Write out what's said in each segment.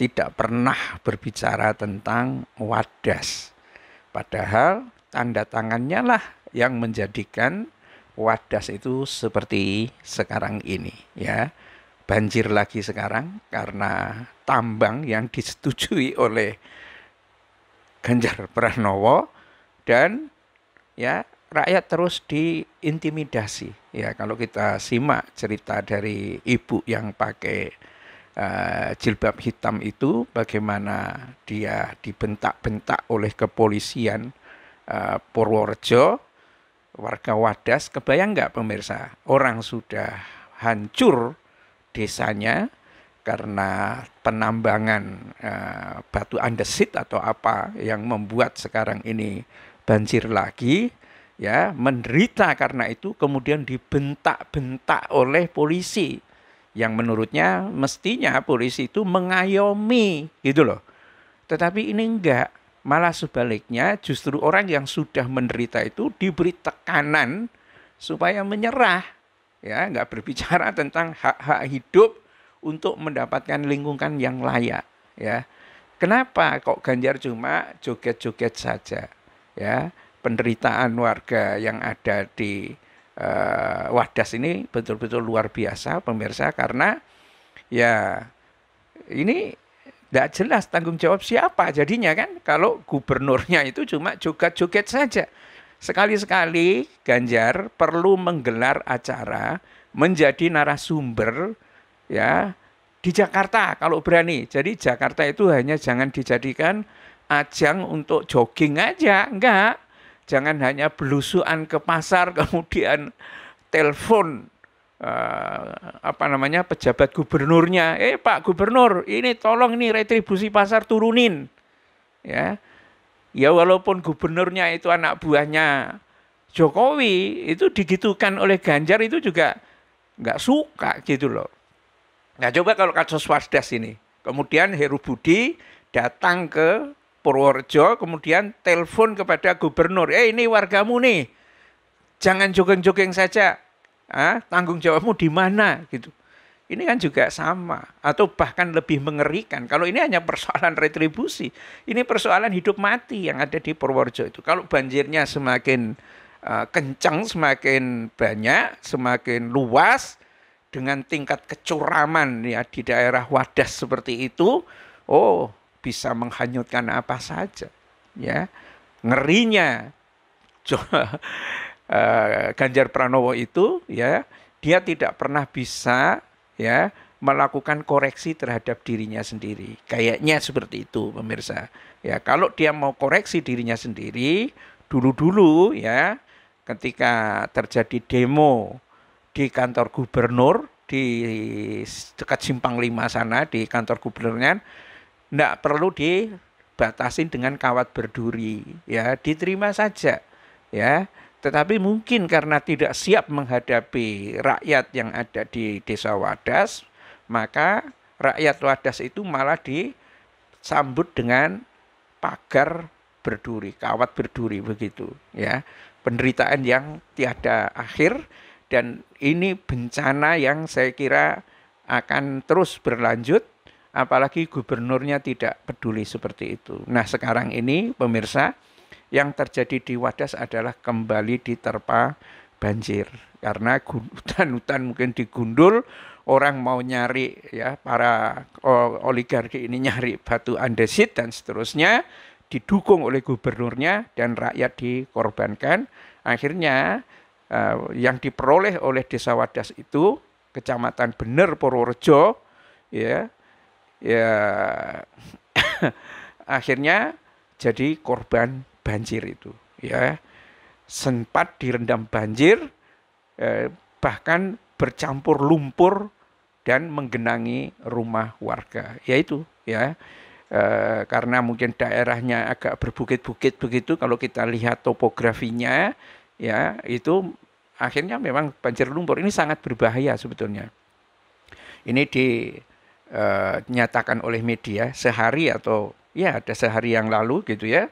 tidak pernah berbicara tentang wadas. Padahal tanda tangannya lah yang menjadikan wadas itu seperti sekarang ini ya. Banjir lagi sekarang karena tambang yang disetujui oleh Ganjar Pranowo dan ya rakyat terus diintimidasi ya kalau kita simak cerita dari ibu yang pakai Eh, jilbab hitam itu bagaimana dia dibentak-bentak oleh kepolisian uh, Purworejo warga Wadas kebayang nggak pemirsa orang sudah hancur desanya karena penambangan uh, batu andesit atau apa yang membuat sekarang ini banjir lagi ya menderita karena itu kemudian dibentak-bentak oleh polisi yang menurutnya mestinya polisi itu mengayomi gitu loh. Tetapi ini enggak, malah sebaliknya justru orang yang sudah menderita itu diberi tekanan supaya menyerah ya, enggak berbicara tentang hak-hak hidup untuk mendapatkan lingkungan yang layak ya. Kenapa kok Ganjar cuma joget-joget saja ya? Penderitaan warga yang ada di uh, wadas ini betul-betul luar biasa pemirsa karena ya ini tidak jelas tanggung jawab siapa jadinya kan kalau gubernurnya itu cuma joget-joget saja. Sekali-sekali Ganjar perlu menggelar acara menjadi narasumber ya di Jakarta kalau berani. Jadi Jakarta itu hanya jangan dijadikan ajang untuk jogging aja, enggak. Jangan hanya belusuan ke pasar kemudian telepon uh, apa namanya pejabat gubernurnya, eh Pak Gubernur, ini tolong nih retribusi pasar turunin. Ya. Ya walaupun gubernurnya itu anak buahnya Jokowi itu digitukan oleh Ganjar itu juga nggak suka gitu loh. Nah coba kalau kasus Wasdas ini, kemudian Heru Budi datang ke Purworejo kemudian telepon kepada gubernur, eh ini wargamu nih, jangan jogeng-jogeng saja, ah, tanggung jawabmu di mana gitu. Ini kan juga sama, atau bahkan lebih mengerikan. Kalau ini hanya persoalan retribusi, ini persoalan hidup mati yang ada di Purworejo itu. Kalau banjirnya semakin uh, eh, kencang, semakin banyak, semakin luas, dengan tingkat kecuraman ya di daerah wadas seperti itu, oh bisa menghanyutkan apa saja ya ngerinya eh, Ganjar Pranowo itu ya dia tidak pernah bisa ya melakukan koreksi terhadap dirinya sendiri. Kayaknya seperti itu pemirsa. Ya, kalau dia mau koreksi dirinya sendiri dulu-dulu ya ketika terjadi demo di kantor gubernur di dekat simpang lima sana di kantor gubernurnya Nggak perlu dibatasin dengan kawat berduri, ya diterima saja, ya. Tetapi mungkin karena tidak siap menghadapi rakyat yang ada di desa Wadas, maka rakyat Wadas itu malah disambut dengan pagar berduri, kawat berduri begitu, ya. Penderitaan yang tiada akhir dan ini bencana yang saya kira akan terus berlanjut apalagi gubernurnya tidak peduli seperti itu. Nah, sekarang ini pemirsa yang terjadi di Wadas adalah kembali diterpa banjir karena hutan-hutan mungkin digundul, orang mau nyari ya para eh, oligarki ini nyari batu andesit dan seterusnya didukung oleh gubernurnya dan rakyat dikorbankan. Akhirnya eh, yang diperoleh oleh Desa Wadas itu Kecamatan Bener Purworejo ya ya akhirnya jadi korban banjir itu ya sempat direndam banjir eh, bahkan bercampur lumpur dan menggenangi rumah warga yaitu ya eh, karena mungkin daerahnya agak berbukit-bukit begitu kalau kita lihat topografinya ya itu akhirnya memang banjir lumpur ini sangat berbahaya sebetulnya ini di uh, nyatakan oleh media sehari atau ya ada sehari yang lalu gitu ya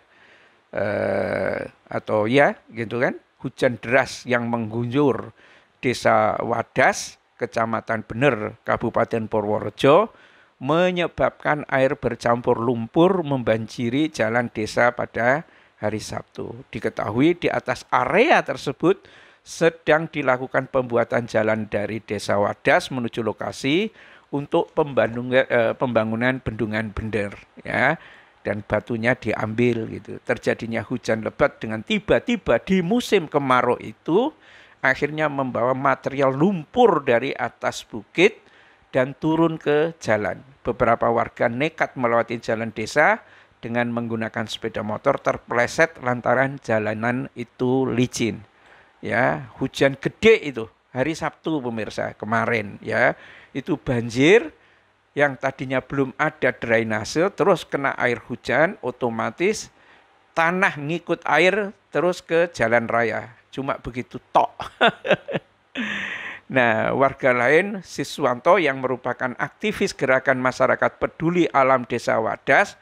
eh, atau ya gitu kan hujan deras yang mengguyur desa Wadas kecamatan Bener Kabupaten Purworejo menyebabkan air bercampur lumpur membanjiri jalan desa pada hari Sabtu. Diketahui di atas area tersebut sedang dilakukan pembuatan jalan dari desa Wadas menuju lokasi untuk eh, pembangunan bendungan bender ya dan batunya diambil gitu. Terjadinya hujan lebat dengan tiba-tiba di musim kemarau itu akhirnya membawa material lumpur dari atas bukit dan turun ke jalan. Beberapa warga nekat melewati jalan desa dengan menggunakan sepeda motor terpleset lantaran jalanan itu licin. Ya, hujan gede itu hari Sabtu pemirsa kemarin ya itu banjir yang tadinya belum ada drainase terus kena air hujan otomatis tanah ngikut air terus ke jalan raya. Cuma begitu tok. nah, warga lain Siswanto yang merupakan aktivis gerakan masyarakat peduli alam Desa Wadas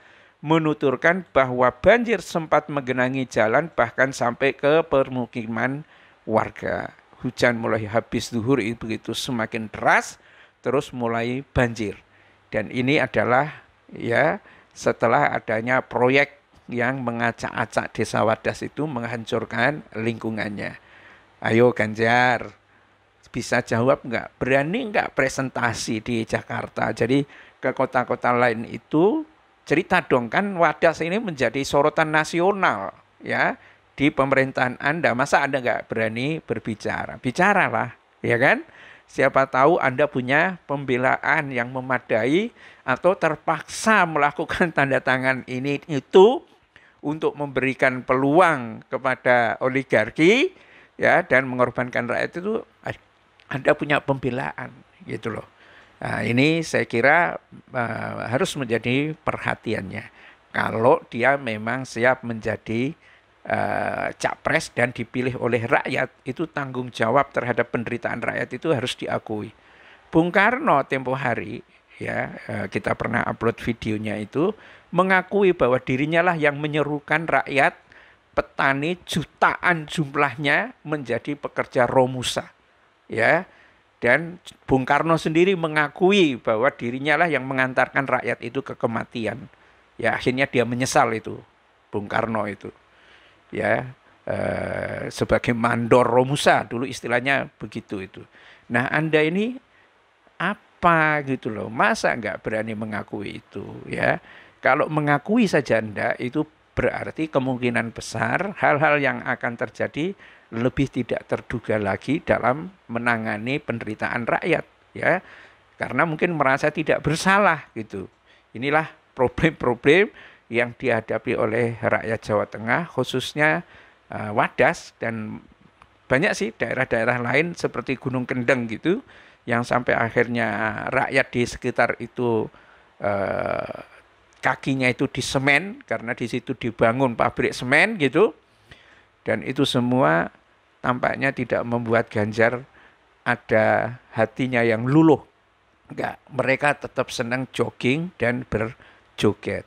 menuturkan bahwa banjir sempat menggenangi jalan bahkan sampai ke permukiman warga. Hujan mulai habis duhur begitu semakin deras terus mulai banjir. Dan ini adalah ya setelah adanya proyek yang mengacak-acak desa wadas itu menghancurkan lingkungannya. Ayo Ganjar, bisa jawab nggak? Berani nggak presentasi di Jakarta? Jadi ke kota-kota lain itu cerita dong kan wadas ini menjadi sorotan nasional ya di pemerintahan Anda. Masa Anda nggak berani berbicara? Bicaralah, ya kan? Siapa tahu Anda punya pembelaan yang memadai atau terpaksa melakukan tanda tangan ini itu untuk memberikan peluang kepada oligarki ya dan mengorbankan rakyat itu Anda punya pembelaan gitu loh. Nah, ini saya kira uh, harus menjadi perhatiannya kalau dia memang siap menjadi uh, capres dan dipilih oleh rakyat itu tanggung jawab terhadap penderitaan rakyat itu harus diakui. Bung Karno tempo hari ya uh, kita pernah upload videonya itu mengakui bahwa dirinya lah yang menyerukan rakyat petani jutaan jumlahnya menjadi pekerja romusa ya dan Bung Karno sendiri mengakui bahwa dirinya lah yang mengantarkan rakyat itu ke kematian. Ya akhirnya dia menyesal itu Bung Karno itu ya eh, sebagai mandor romusa dulu istilahnya begitu itu. Nah Anda ini apa gitu loh, masa nggak berani mengakui itu ya. Kalau mengakui saja Anda itu berarti kemungkinan besar hal-hal yang akan terjadi lebih tidak terduga lagi dalam menangani penderitaan rakyat ya karena mungkin merasa tidak bersalah gitu inilah problem-problem yang dihadapi oleh rakyat Jawa Tengah, khususnya uh, Wadas dan banyak sih daerah-daerah lain seperti Gunung Kendeng gitu, yang sampai akhirnya rakyat di sekitar itu uh, kakinya itu di semen karena di situ dibangun pabrik semen gitu, dan itu semua tampaknya tidak membuat Ganjar ada hatinya yang luluh. Enggak, mereka tetap senang jogging dan berjoget.